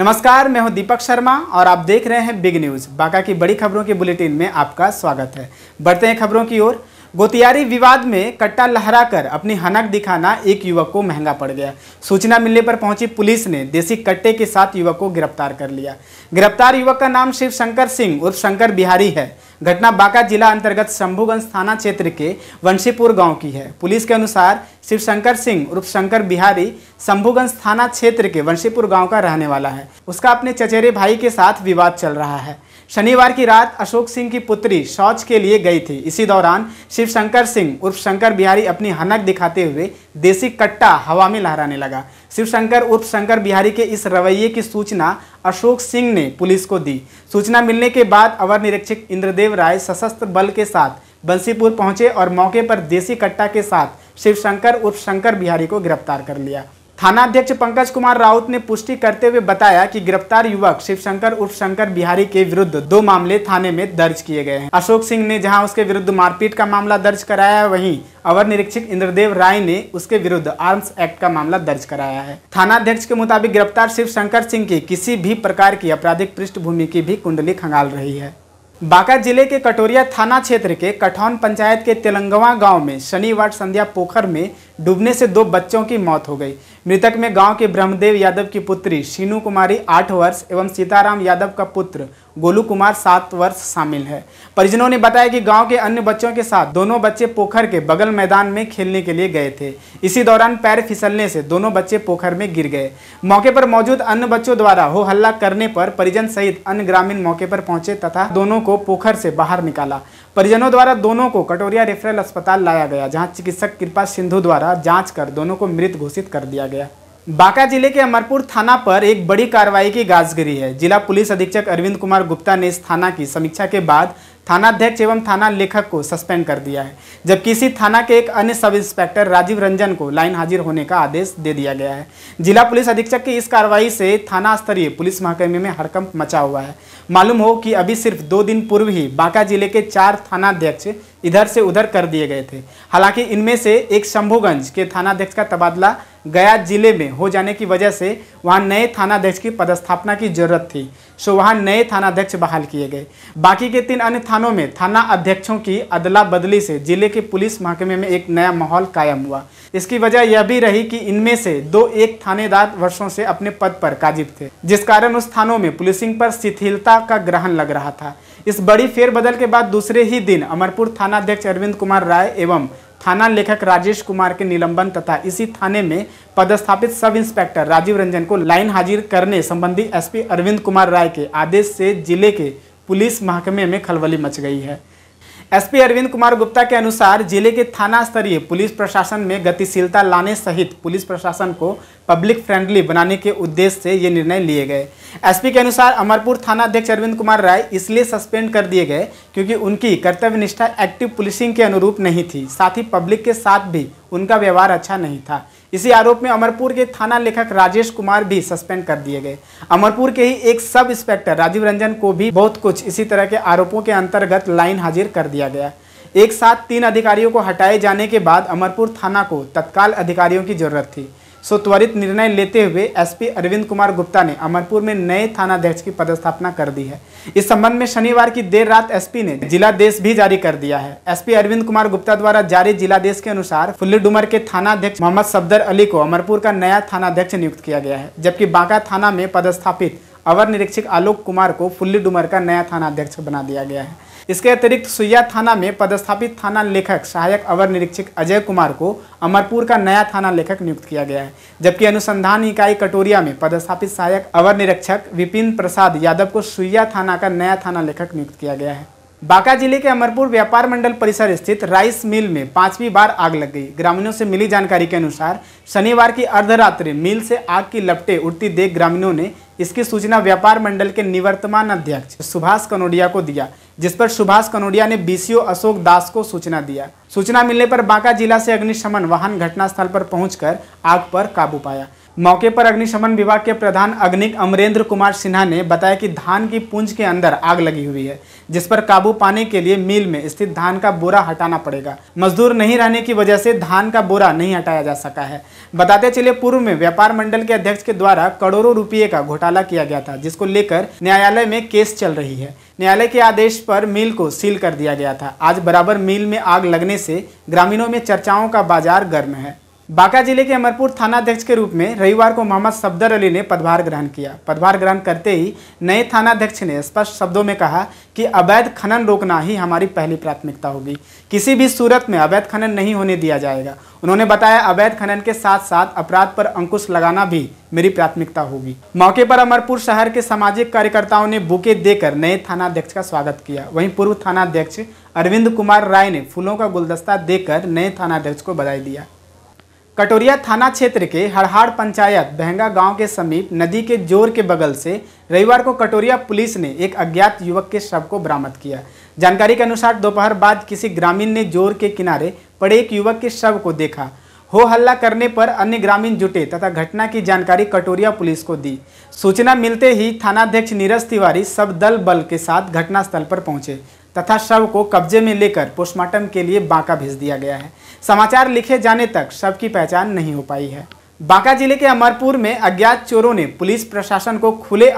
नमस्कार मैं हूं दीपक शर्मा और आप देख रहे हैं बिग न्यूज़ बाका की बड़ी खबरों के बुलेटिन में आपका स्वागत है बढ़ते हैं खबरों की ओर गोतियारी विवाद में कट्टा लहराकर अपनी हनक दिखाना एक युवक को महंगा पड़ गया सूचना मिलने पर पहुंची पुलिस ने देसी कट्टे के साथ युवक को गिरफ्तार कर लिया गिरफ्तार युवक का नाम शिव शंकर सिंह उर्फ शंकर बिहारी है घटना बांका जिला अंतर्गत शंभुगंज थाना क्षेत्र के वंशीपुर गांव की है पुलिस के अनुसार शिव शंकर सिंह उर्फ शंकर बिहारी शंभुगंज थाना क्षेत्र के वंशीपुर गांव का रहने वाला है उसका अपने चचेरे भाई के साथ विवाद चल रहा है शनिवार की रात अशोक सिंह की पुत्री शौच के लिए गई थी इसी दौरान शिवशंकर सिंह उर्फ शंकर बिहारी अपनी हनक दिखाते हुए देसी कट्टा हवा में लहराने लगा शिवशंकर उर्फ शंकर बिहारी के इस रवैये की सूचना अशोक सिंह ने पुलिस को दी सूचना मिलने के बाद अवर निरीक्षक इंद्रदेव राय सशस्त्र बल के साथ बंसीपुर पहुंचे और मौके पर देसी कट्टा के साथ शिवशंकर उर्फ शंकर बिहारी को गिरफ्तार कर लिया थानाध्यक्ष पंकज कुमार राउत ने पुष्टि करते हुए बताया कि गिरफ्तार युवक शिवशंकर उर्फ शंकर बिहारी के विरुद्ध दो मामले थाने में दर्ज किए गए हैं अशोक सिंह ने जहां उसके विरुद्ध मारपीट का मामला दर्ज कराया है वहीं अवर निरीक्षक इंद्रदेव राय ने उसके विरुद्ध आर्म्स एक्ट का मामला दर्ज कराया है थानाध्यक्ष के मुताबिक गिरफ्तार शिव शंकर सिंह की किसी भी प्रकार की आपराधिक पृष्ठभूमि की भी कुंडली खंगाल रही है बांका जिले के कटोरिया थाना क्षेत्र के कठौन पंचायत के तेलंगवा गांव में शनिवार संध्या पोखर में डूबने से दो बच्चों की मौत हो गई मृतक में गांव के ब्रह्मदेव यादव की पुत्री शीनू कुमारी आठ वर्ष एवं सीताराम यादव का पुत्र गोलू कुमार सात वर्ष शामिल है परिजनों ने बताया कि गांव के अन्य बच्चों के साथ दोनों बच्चे पोखर के बगल मैदान में खेलने के लिए गए थे इसी दौरान पैर फिसलने से दोनों बच्चे पोखर में गिर गए मौके पर मौजूद अन्य बच्चों द्वारा हो हल्ला करने पर परिजन सहित अन्य ग्रामीण मौके पर पहुंचे तथा दोनों को पोखर से बाहर निकाला परिजनों द्वारा दोनों को कटोरिया रेफरल अस्पताल लाया गया जहाँ चिकित्सक कृपा सिंधु द्वारा जाँच कर दोनों को मृत घोषित कर दिया गया बांका जिले के अमरपुर थाना पर एक बड़ी कार्रवाई की गाज गिरी है जिला पुलिस अधीक्षक अरविंद कुमार गुप्ता ने इस थाना की समीक्षा के बाद थानाध्यक्ष एवं थाना लेखक को सस्पेंड कर दिया है जबकि इसी थाना के एक अन्य सब इंस्पेक्टर राजीव रंजन को लाइन हाजिर होने का आदेश दे दिया गया है जिला पुलिस अधीक्षक की इस कार्रवाई से थाना स्तरीय पुलिस महाकमे में हड़कंप मचा हुआ है मालूम हो कि अभी सिर्फ दो दिन पूर्व ही बांका जिले के चार थानाध्यक्ष इधर से उधर कर दिए गए थे हालांकि इनमें से एक शंभुगंज के थानाध्यक्ष का तबादला गया जिले में हो जाने की वजह से वहाँ नए थानाध्यक्ष की पदस्थापना की जरूरत थी सो वहाँ नए थानाध्यक्ष बहाल किए गए बाकी के तीन अन्य थानों में थाना अध्यक्षों की अदला बदली से जिले के पुलिस महकमे में एक नया माहौल कायम हुआ इसकी वजह यह भी रही कि इनमें से दो एक थानेदार वर्षों से अपने पद पर काजिब थे जिस कारण उस थानों में पुलिसिंग पर शिथिलता का ग्रहण लग रहा था इस बड़ी फेरबदल के बाद दूसरे ही दिन अमरपुर थानाध्यक्ष अरविंद कुमार राय एवं थाना लेखक राजेश कुमार के निलंबन तथा इसी थाने में पदस्थापित सब इंस्पेक्टर राजीव रंजन को लाइन हाजिर करने संबंधी एसपी अरविंद कुमार राय के आदेश से जिले के पुलिस महकमे में खलबली मच गई है एसपी अरविंद कुमार गुप्ता के अनुसार जिले के थाना स्तरीय पुलिस प्रशासन में गतिशीलता लाने सहित पुलिस प्रशासन को पब्लिक फ्रेंडली बनाने के उद्देश्य से ये निर्णय लिए गए एसपी के अनुसार अमरपुर थाना अध्यक्ष अरविंद कुमार राय इसलिए सस्पेंड कर दिए गए क्योंकि उनकी कर्तव्यनिष्ठा एक्टिव पुलिसिंग के अनुरूप नहीं थी साथ ही पब्लिक के साथ भी उनका व्यवहार अच्छा नहीं था इसी आरोप में अमरपुर के थाना लेखक राजेश कुमार भी सस्पेंड कर दिए गए अमरपुर के ही एक सब इंस्पेक्टर राजीव रंजन को भी बहुत कुछ इसी तरह के आरोपों के अंतर्गत लाइन हाजिर कर दिया गया एक साथ तीन अधिकारियों को हटाए जाने के बाद अमरपुर थाना को तत्काल अधिकारियों की जरूरत थी सो त्वरित निर्णय लेते हुए एसपी अरविंद कुमार गुप्ता ने अमरपुर में नए थानाध्यक्ष की पदस्थापना कर दी है इस संबंध में शनिवार की देर रात एसपी ने जिलादेश भी जारी कर दिया है एसपी अरविंद कुमार गुप्ता द्वारा जारी जिलादेश के अनुसार फुल्ली डुमर के थानाध्यक्ष मोहम्मद सफदर अली को अमरपुर का नया थानाध्यक्ष नियुक्त किया गया है जबकि बांका थाना में पदस्थापित अवर निरीक्षक आलोक कुमार को फुल्ली डुमर का नया थानाध्यक्ष बना दिया गया है इसके अतिरिक्त सुइया थाना में पदस्थापित थाना लेखक सहायक अवर निरीक्षक अजय कुमार को अमरपुर का नया थाना लेखक नियुक्त किया गया है जबकि अनुसंधान इकाई कटोरिया में पदस्थापित सहायक अवर निरीक्षक विपिन प्रसाद यादव को सुइया थाना का नया थाना लेखक नियुक्त किया गया है बांका जिले के अमरपुर व्यापार मंडल परिसर स्थित राइस मिल में पांचवी बार आग लग गई ग्रामीणों से मिली जानकारी के अनुसार शनिवार की अर्धरात्रि मिल से आग की लपटें उठती देख ग्रामीणों ने इसकी सूचना व्यापार मंडल के निवर्तमान अध्यक्ष सुभाष कनोडिया को दिया जिस पर सुभाष कनोडिया ने बीसीओ अशोक दास को सूचना दिया सूचना मिलने पर बांका जिला से अग्निशमन वाहन घटनास्थल पर पहुंचकर आग पर काबू पाया मौके पर अग्निशमन विभाग के प्रधान अग्निक अमरेंद्र कुमार सिन्हा ने बताया कि धान की पूंज के अंदर आग लगी हुई है जिस पर काबू पाने के लिए मिल में स्थित धान का बोरा हटाना पड़ेगा मजदूर नहीं रहने की वजह से धान का बोरा नहीं हटाया जा सका है बताते चले पूर्व में व्यापार मंडल के अध्यक्ष के द्वारा करोड़ों रुपये का घोटाला किया गया था जिसको लेकर न्यायालय में केस चल रही है न्यायालय के आदेश पर मिल को सील कर दिया गया था आज बराबर मिल में आग लगने से ग्रामीणों में चर्चाओं का बाजार गर्म है बांका जिले के अमरपुर थानाध्यक्ष के रूप में रविवार को मोहम्मद सफदर अली ने पदभार ग्रहण किया पदभार ग्रहण करते ही नए थानाध्यक्ष ने स्पष्ट शब्दों में कहा कि अवैध खनन रोकना ही हमारी पहली प्राथमिकता होगी किसी भी सूरत में अवैध खनन नहीं होने दिया जाएगा उन्होंने बताया अवैध खनन के साथ साथ अपराध पर अंकुश लगाना भी मेरी प्राथमिकता होगी मौके पर अमरपुर शहर के सामाजिक कार्यकर्ताओं ने बुके देकर नए थानाध्यक्ष का स्वागत किया वहीं पूर्व थानाध्यक्ष अरविंद कुमार राय ने फूलों का गुलदस्ता देकर नए थानाध्यक्ष को बधाई दिया कटोरिया थाना क्षेत्र के हरहाड़ पंचायत बहंगा गांव के समीप नदी के जोर के बगल से रविवार को कटोरिया पुलिस ने एक अज्ञात युवक के शव को बरामद किया जानकारी के अनुसार दोपहर बाद किसी ग्रामीण ने जोर के किनारे पड़े एक युवक के शव को देखा हो हल्ला करने पर अन्य ग्रामीण जुटे तथा घटना की जानकारी कटोरिया पुलिस को दी सूचना मिलते ही थानाध्यक्ष नीरज तिवारी सब दल बल के साथ घटनास्थल पर पहुंचे तथा शव को कब्जे में लेकर पोस्टमार्टम के लिए बांका भेज दिया गया है समाचार लिखे जाने तक शव की पहचान नहीं हो पाई है बांका जिले के अमरपुर में अज्ञात चोरों ने पुलिस प्रशासन को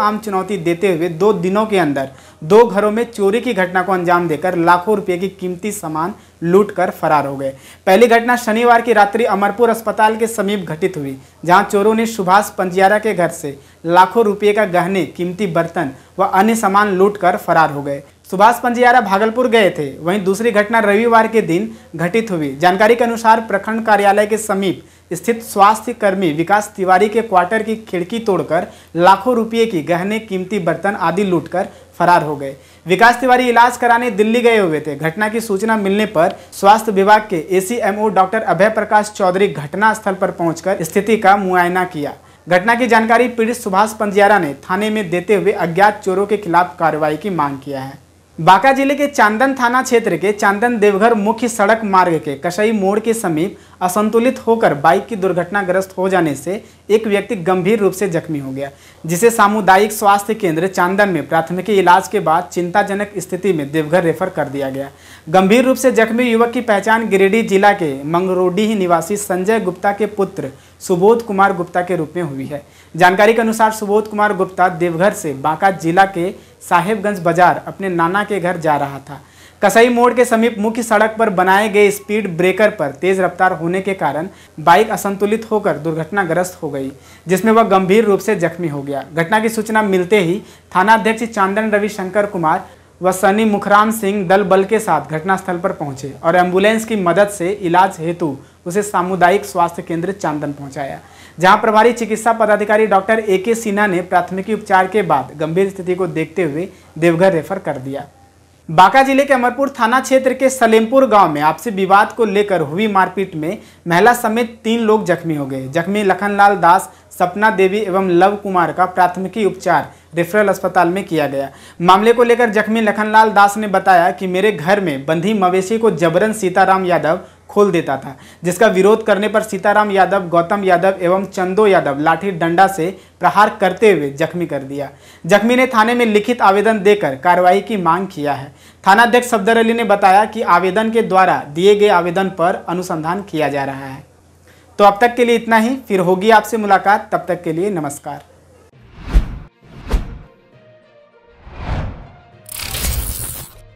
आम चुनौती देते हुए दो दिनों के अंदर दो घरों में चोरी की घटना को अंजाम देकर लाखों रुपए की कीमती सामान लूट कर फरार हो गए पहली घटना शनिवार की रात्रि अमरपुर अस्पताल के समीप घटित हुई जहां चोरों ने सुभाष पंजियारा के घर से लाखों रुपए का गहने कीमती बर्तन व अन्य सामान लूट कर फरार हो गए सुभाष पंजियारा भागलपुर गए थे वहीं दूसरी घटना रविवार के दिन घटित हुई जानकारी के अनुसार प्रखंड कार्यालय के समीप स्थित स्वास्थ्य कर्मी विकास तिवारी के क्वार्टर की खिड़की तोड़कर लाखों रुपये की गहने कीमती बर्तन आदि लूटकर फरार हो गए विकास तिवारी इलाज कराने दिल्ली गए हुए थे घटना की सूचना मिलने पर स्वास्थ्य विभाग के ओ डॉक्टर अभय प्रकाश चौधरी घटना स्थल पर पहुंचकर स्थिति का मुआयना किया घटना की जानकारी पीड़ित सुभाष पंजियारा ने थाने में देते हुए अज्ञात चोरों के खिलाफ कार्रवाई की मांग किया है बांका जिले के चांदन थाना क्षेत्र के चांदन देवघर मुख्य सड़क मार्ग के कसई मोड़ के समीप असंतुलित होकर बाइक की दुर्घटनाग्रस्त हो जाने से एक व्यक्ति गंभीर रूप से जख्मी हो गया जिसे सामुदायिक स्वास्थ्य केंद्र चांदन में प्राथमिक इलाज के बाद चिंताजनक स्थिति में देवघर रेफर कर दिया गया गंभीर रूप से जख्मी युवक की पहचान गिरिडीह जिला के मंगरोडीह निवासी संजय गुप्ता के पुत्र सुबोध कुमार गुप्ता के रूप में हुई है जानकारी के अनुसार सुबोध कुमार गुप्ता देवघर से बांका जिला के साहेबगंज बाजार अपने नाना के घर जा रहा था कसई मोड़ के समीप मुख्य सड़क पर बनाए गए स्पीड ब्रेकर पर तेज रफ्तार होने के कारण बाइक असंतुलित होकर दुर्घटनाग्रस्त हो गई जिसमें वह गंभीर रूप से जख्मी हो गया घटना की सूचना मिलते ही थानाध्यक्ष चांदन रविशंकर कुमार व सनी मुखराम सिंह दल बल के साथ घटनास्थल पर पहुंचे और एम्बुलेंस की मदद से इलाज हेतु उसे सामुदायिक स्वास्थ्य केंद्र चांदन पहुंचाया जहां प्रभारी चिकित्सा पदाधिकारी डॉक्टर ए के सिन्हा ने प्राथमिकी उपचार के बाद गंभीर स्थिति को देखते हुए देवघर रेफर कर दिया बांका जिले के अमरपुर थाना क्षेत्र के सलेमपुर गांव में आपसी विवाद को लेकर हुई मारपीट में महिला समेत तीन लोग जख्मी हो गए जख्मी लखनलाल दास सपना देवी एवं लव कुमार का प्राथमिकी उपचार रेफरल अस्पताल में किया गया मामले को लेकर जख्मी लखनलाल दास ने बताया कि मेरे घर में बंधी मवेशी को जबरन सीताराम यादव खोल देता था जिसका विरोध करने पर सीताराम यादव गौतम यादव एवं चंदो यादव लाठी डंडा से प्रहार करते हुए जख्मी कर दिया जख्मी ने थाने में लिखित आवेदन देकर कार्रवाई की मांग किया है थानाध्यक्ष सफदर अली ने बताया कि आवेदन के द्वारा दिए गए आवेदन पर अनुसंधान किया जा रहा है तो अब तक के लिए इतना ही फिर होगी आपसे मुलाकात तब तक के लिए नमस्कार